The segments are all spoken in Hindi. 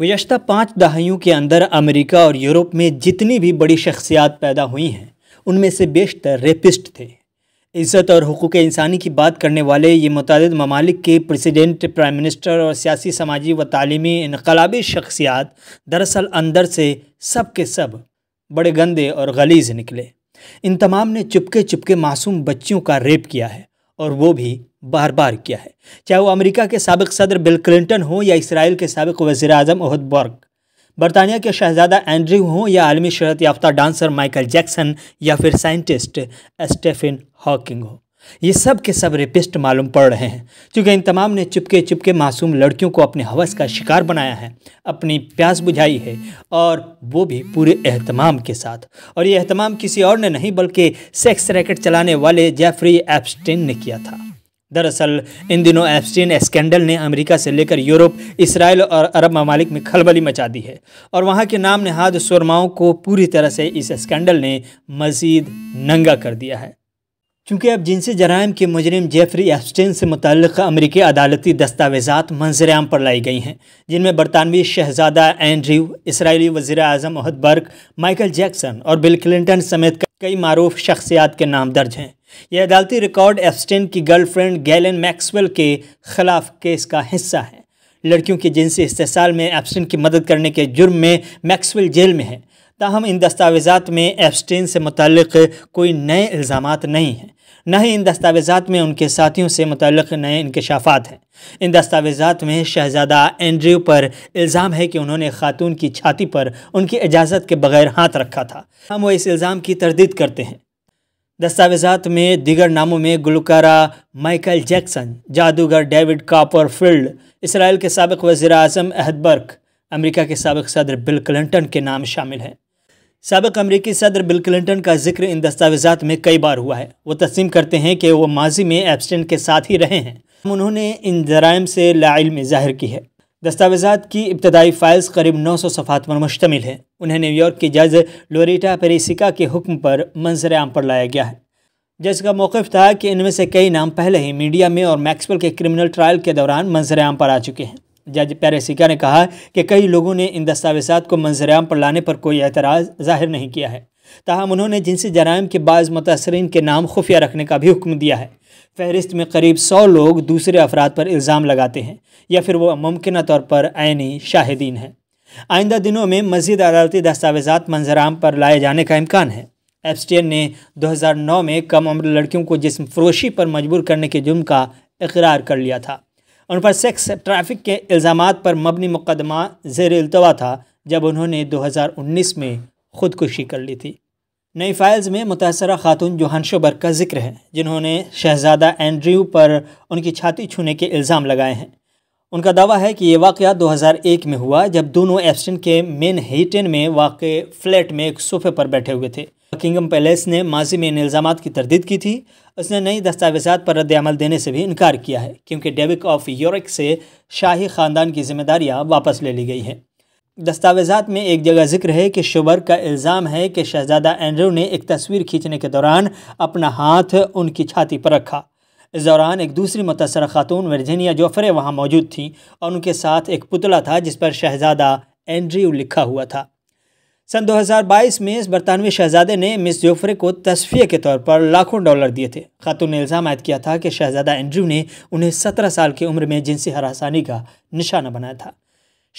गुजशत पाँच दहाइयों के अंदर अमेरिका और यूरोप में जितनी भी बड़ी शख्सियात पैदा हुई हैं उनमें से बेशतर रेपिस्ट थे इज़्ज़त और हकूक़ इंसानी की बात करने वाले ये मतद ममालिक के प्रेसिडेंट प्राइम मिनिस्टर और सियासी समाजी व तलीमी इनकलाबी शख्सियात दरअसल अंदर से सब के सब बड़े गंदे और गलीज निकले इन तमाम ने चुपके चुपके मासूम बच्चियों का रेप किया है और वो भी बार बार किया है चाहे वो अमेरिका के सबक सदर बिल क्लिंटन हो या इसराइल के सबक वजीर अजम अहद बर्ग बरतानिया के शहजादा एंड्री हों या आलमी शहरत याफ्ता डांसर माइकल जैक्सन या फिर साइंटिस्ट स्टेफिन हॉकिंग हो ये सब के सब रेपिस्ट मालूम पड़ रहे हैं क्योंकि इन तमाम ने चुपके चुपके मासूम लड़कियों को अपने हवस का शिकार बनाया है अपनी प्यास बुझाई है और वो भी पूरे अहतमाम के साथ और ये अहतमाम किसी और ने नहीं बल्कि सेक्स रैकेट चलाने वाले जेफरी एप्स्टेन ने किया था दरअसल इन दिनों एप्स्टीन स्कैंडल ने अमेरिका से लेकर यूरोप इसराइल और अरब ममालिक में खलबली मचा दी है और वहाँ के नाम नहाद सुरमाओं को पूरी तरह से इस स्कैंडल ने मज़ीद नंगा कर दिया है चूँकि अब जिनसी जराइम के मुजरम जेफरी एफस्टेन से मुतल अमरीकी अदालती दस्तावेजा मंजर पर लाई गई हैं जिनमें बरतानवी शहजादा एंड्रयू इसराइली वजी अजम अहद माइकल जैक्सन और बिल क्लिंटन समेत कई मरूफ शख्सियात के नाम दर्ज हैं यह अदालती रिकॉर्ड एफस्टेन की गर्लफ्रेंड गैलन मैक्सवेल के खिलाफ केस का हिस्सा है लड़कियों के जिनसी इस्तेसाल में एफस्टेन की मदद करने के जुर्म में मैक्सवेल जेल में है ताहम इन दस्तावेजात में एफस्टेन से मुतल कोई नए इल्ज़ाम नहीं हैं न ही इन दस्तावेजा में उनके साथियों से मुतल नए इंकशाफात हैं इन दस्तावेज़ात में शहजादा एंड्रयू पर इल्ज़ाम है कि उन्होंने खातून की छाती पर उनकी इजाज़त के बगैर हाथ रखा था हम वो इस इल्ज़ाम की तरदीद करते हैं दस्तावेजा में दिगर नामों में गुलकारा माइकल जैक्सन जादूगर डेविड फील्ड इसराइल के सबक वज़ी अजम अहदबर्क अमरीका के सबक सदर बिल क्लिंटन के नाम शामिल हैं सबक अमरीकी सदर बिल क्लिंटन का जिक्र इन दस्तावेज़ा में कई बार हुआ है वो तस्म करते हैं कि वो माजी में एब्सटेंट के साथ ही रहे हैं उन्होंने इन जराइम से लाइल में जाहिर की है दस्तावेजात की इब्तदाई फाइल्स करीब 900 सौ सफ़ात पर मुश्तमिल है उन्हें न्यूयॉर्क की जज लोरीटा पेरिसिका के हुक्म पर मंजर आम पर लाया गया है जज का मौक़ था कि इनमें से कई नाम पहले ही मीडिया में और मैक्सवेल के क्रिमिनल ट्रायल के दौरान मंजर आम पर आ चुके हैं जज पैरेसिका ने कहा कि कई लोगों ने इन दस्तावेजा को मंजराम पर लाने पर कोई एतराज़ जाहिर नहीं किया है ताहम उन्होंने जिनसी जराइम के बाज़ मुतासरीन के नाम खुफिया रखने का भी हुक्म दिया है फहरिस्त में करीब सौ लोग दूसरे अफराद पर इल्ज़ाम लगाते हैं या फिर वह मुमकिन तौर पर आइनी शाहिदीन हैं आइंदा दिनों में मजीद अदालती दस्तावेजा मंजराम पर लाए जाने का इम्कान है एप्सटेन ने 2009 में कम उम्र लड़कियों को जिसम फरोशी पर मजबूर करने के जुर्म का इकरार कर लिया था उन पर सेक्स ट्रैफिक के इल्ज़ाम पर मबनी मुकदमा जेर अल्तवा था जब उन्होंने 2019 में ख़ुदकुशी कर ली थी नई फाइल्स में मुतासर खातून जोहान का जिक्र है जिन्होंने शहजादा एंड्रयू पर उनकी छाती छूने के इल्ज़ाम लगाए हैं उनका दावा है कि ये वाक़ 2001 में हुआ जब दोनों एब्सटन के मेन हीटन में वाक़ फ्लैट में एक सोफे पर बैठे हुए थे किंगम पैलेस ने माजी में इन इल्ज़ाम की तरदीद की थी उसने नई दस्तावेजा पर रद्दमल देने से भी इनकार किया है क्योंकि डेविक ऑफ यूरक से शाही ख़ानदान की जिम्मेदारियाँ वापस ले ली गई हैं दस्तावेजा में एक जगह जिक्र है कि शुबर का इल्ज़ाम है कि शहजादा एंड्रू ने एक तस्वीर खींचने के दौरान अपना हाथ उनकी छाती पर रखा इस दौरान एक दूसरी मुतासर खातून वर्जीनिया जोफरे वहाँ मौजूद थी और उनके साथ एक पुतला था जिस पर शहजादा एंड्रयू लिखा हुआ था सन 2022 में इस बरतानवी शहजादे ने मिस जोफरे को तस्फिये के तौर पर लाखों डॉलर दिए थे खातून ने इल्ज़ाम आयद किया था कि शहजादा एंड्रू ने उन्हें 17 साल की उम्र में जिनसी हरासानी का निशाना बनाया था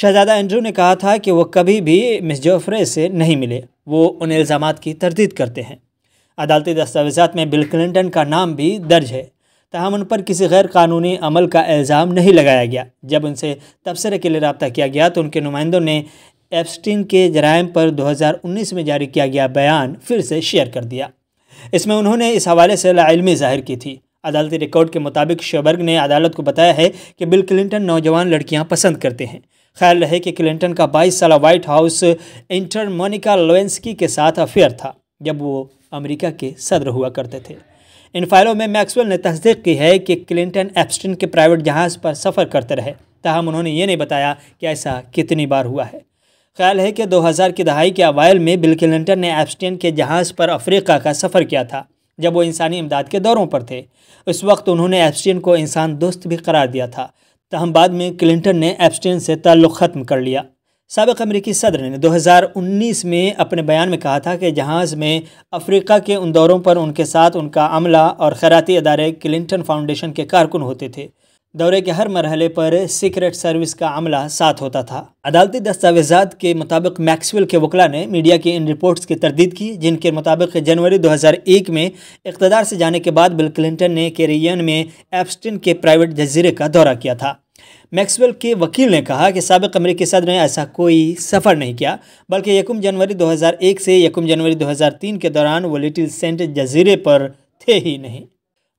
शहजादा एंड्रू ने कहा था कि वो कभी भी मिस जोफरे से नहीं मिले वो उन इल्ज़ाम की तरदीद करते हैं अदालती दस्तावेजा में बिल क्लिंटन का नाम भी दर्ज है तहम उन पर किसी गैर कानूनी अमल का इल्ज़ाम नहीं लगाया गया जब उनसे तबसरे के लिए रबता किया गया तो उनके नुमाइंदों ने एप्सटीन के जराइम पर 2019 में जारी किया गया बयान फिर से शेयर कर दिया इसमें उन्होंने इस हवाले से लाइलमी जाहिर की थी अदालती रिकॉर्ड के मुताबिक शोबर्ग ने अदालत को बताया है कि बिल क्लिंटन नौजवान लड़कियां पसंद करते हैं ख्याल रहे कि क्लिंटन का 22 साल White House intern Monica Lewinsky के साथ अफेयर था जब वो अमेरिका के सदर हुआ करते थे इन फाइलों में मैक्सवेल ने तस्दीक की है कि क्लिंटन एप्स्टिन के प्राइवेट जहाज़ पर सफ़र करते रहे ताहम उन्होंने ये नहीं बताया कि ऐसा कितनी बार हुआ है ख्याल है कि 2000 की दहाई के अवायल में बिल क्लिंटन ने एप्सटेन के जहाज़ पर अफ्रीका का सफ़र किया था जब वो इंसानी इमदाद के दौरों पर थे उस वक्त उन्होंने एप्सटेन को इंसान दोस्त भी करार दिया था तहम बाद में क्लिंटन ने एप्सटेन से ताल्लुक़ ख़त्म कर लिया सबक अमरीकी सदर ने 2019 में अपने बयान में कहा था कि जहाज़ में अफ्रीका के उन दौरों पर उनके साथ उनका अमला और खैराती अदारे क्लिंटन फाउंडेशन के कारकुन होते थे दौरे के हर मरहले पर सीक्रेट सर्विस का अमला साथ होता था अदालती दस्तावेजा के मुताबिक मैक्सवेल के वकला ने मीडिया की इन रिपोर्ट्स की तरदीद की जिनके मुताबिक जनवरी 2001 में इकतदार से जाने के बाद बिल क्लिंटन ने केरियन में एप्स्टिन के प्राइवेट जजीरे का दौरा किया था मैक्सवेल के वकील ने कहा कि सबक अमरीकी सदर ने ऐसा कोई सफ़र नहीं किया बल्कि यकम जनवरी 2001 से यकम जनवरी 2003 के दौरान वो लिटिल सेंट जजीरे पर थे ही नहीं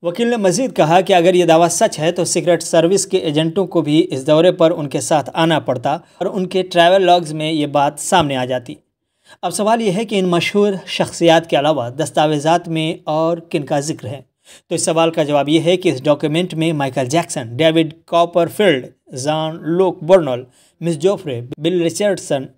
वकील ने मजीद कहा कि अगर ये दावा सच है तो सीक्रेट सर्विस के एजेंटों को भी इस दौरे पर उनके साथ आना पड़ता और उनके ट्रैवल लॉग्स में ये बात सामने आ जाती अब सवाल यह है कि इन मशहूर शख्सियात के अलावा दस्तावेजात में और किन का जिक्र है तो इस सवाल का जवाब यह है कि इस डॉक्यूमेंट में Michael Jackson David Copperfield John Luc Brunel Miss Joffrey Bill Richardson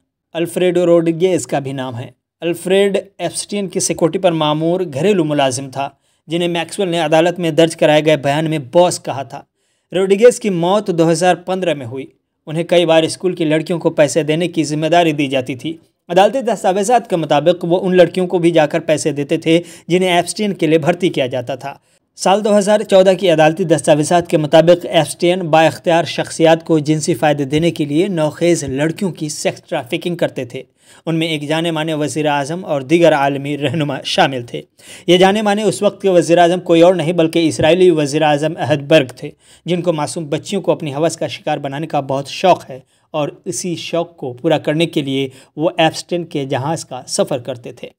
Alfredo Rodriguez का भी नाम है अल्फ्रेड एप्सटीन की सिक्योरिटी पर मामूर घरेलू मुलाजिम था जिन्हें मैक्सवेल ने अदालत में दर्ज कराए गए बयान में बॉस कहा था रोडिगेस की मौत 2015 में हुई उन्हें कई बार स्कूल की लड़कियों को पैसे देने की जिम्मेदारी दी जाती थी अदालती दस्तावेजात के मुताबिक वो उन लड़कियों को भी जाकर पैसे देते थे जिन्हें एप्सटीन के लिए भर्ती किया जाता था साल 2014 की अदालती दस्तावेजात के मुताबिक एफस्टियन बाख्तियार शख्सियात को जिनसी फ़ायदे देने के लिए नौखेज़ लड़कियों की सेक्स ट्रैफिकिंग करते थे उनमें एक जाने माने वज़ी अजम और दीगर आलमी रहनुमा शामिल थे ये जाने माने उस वक्त के वज़ी अजम कोई और नहीं बल्कि इसराइली वज़ी अजम अहदबर्ग थे जिनको मासूम बच्चियों को अपनी हवस का शिकार बनाने का बहुत शौक़ है और इसी शौक़ को पूरा करने के लिए वो एफस्टिन के जहाज़ का सफ़र करते थे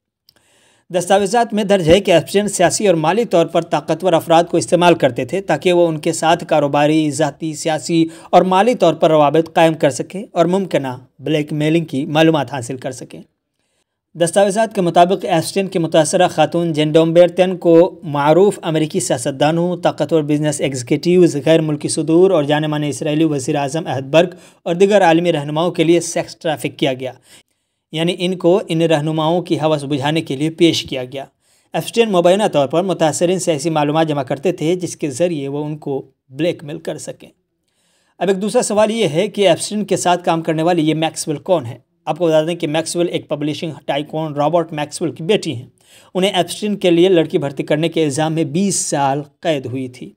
दस्तावेजा में दर्ज है कि एप्सन सियासी और माली तौर पर ताकतवर अफराद को इस्तेमाल करते थे ताकि वो उनके साथ कारोबारी ज़ाती सियासी और माली तौर पर रवाबित कायम कर सकें और मुमकिन ब्लैक मेलिंग की मालूम हासिल कर सकें दस्तावेजा के मुताबिक एस्टन की मुतासर खातून जेंडोम्बेरतन को मरूफ अमरीकी सियासतदानों ताकतवर बिजनेस एग्जीक्यूटिव गैर मुल्की सदूर और जाने माने इसराइली वजी अजम अहदबर्ग और दिगर आलमी रहनुमाओं के लिए सेक्स ट्रैफिक किया गया यानी इनको इन रहनुमाओं की हवस बुझाने के लिए पेश किया गया एफस्टेन मुबैना तौर पर मुतासरन से ऐसी मालूम जमा करते थे जिसके ज़रिए वो उनको ब्लैकमेल कर सकें अब एक दूसरा सवाल ये है कि एफस्टेन के साथ काम करने वाली ये मैक्सवेल कौन है आपको बता दें कि मैक्सवेल एक पब्लिशिंग टाइकोन रॉबर्ट मैक्सवेल की बेटी हैं उन्हें एब्सटिन के लिए लड़की भर्ती करने के इल्ज़ाम में बीस साल कैद हुई थी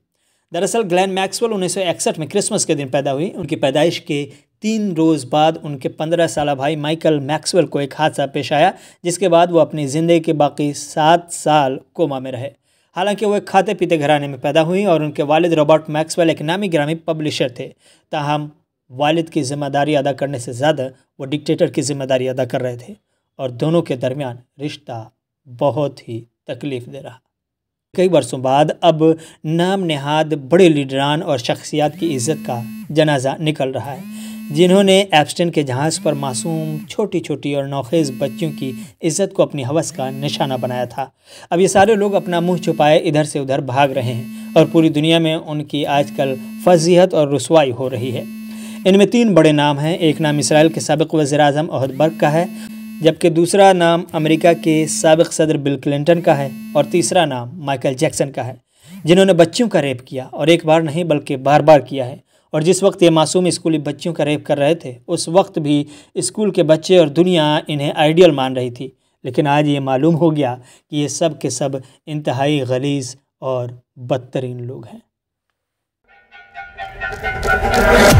दरअसल ग्लैन मैक्सवेल उन्नीस में क्रिसमस के दिन पैदा हुई उनकी पैदाइश के तीन रोज़ बाद उनके पंद्रह साल भाई माइकल मैक्सवेल को एक हादसा पेश आया जिसके बाद वो अपनी ज़िंदगी के बाकी सात साल कोमा में रहे हालांकि वो एक खाते पीते घराने में पैदा हुई और उनके वालिद रॉबर्ट मैक्सवेल एक नामी ग्रामी पब्लिशर थे ताहम वालिद की जिम्मेदारी अदा करने से ज़्यादा वो डिक्टेटर की जिम्मेदारी अदा कर रहे थे और दोनों के दरमियान रिश्ता बहुत ही तकलीफ़ दे रहा कई बरसों बाद अब नाम नहाद बड़े लीडरान और शख्सियात की इज़्ज़त का जनाजा निकल रहा है जिन्होंने एप्स्टन के जहाज़ पर मासूम छोटी छोटी और नौखेज बच्चियों की इज्जत को अपनी हवस का निशाना बनाया था अब ये सारे लोग अपना मुंह छुपाए इधर से उधर भाग रहे हैं और पूरी दुनिया में उनकी आजकल फजीहत और रसवाई हो रही है इनमें तीन बड़े नाम हैं एक नाम इसराइल के सबक वज़ी अजम अहदबर्ग का है जबकि दूसरा नाम अमेरिका के सबक सदर बिल क्लिंटन का है और तीसरा नाम माइकल जैक्सन का है जिन्होंने बच्चियों का रेप किया और एक बार नहीं बल्कि बार बार किया है और जिस वक्त ये मासूम स्कूली बच्चियों का रेप कर रहे थे उस वक्त भी स्कूल के बच्चे और दुनिया इन्हें आइडियल मान रही थी लेकिन आज ये मालूम हो गया कि ये सब के सब इंतहाई गलीज और बदतरीन लोग हैं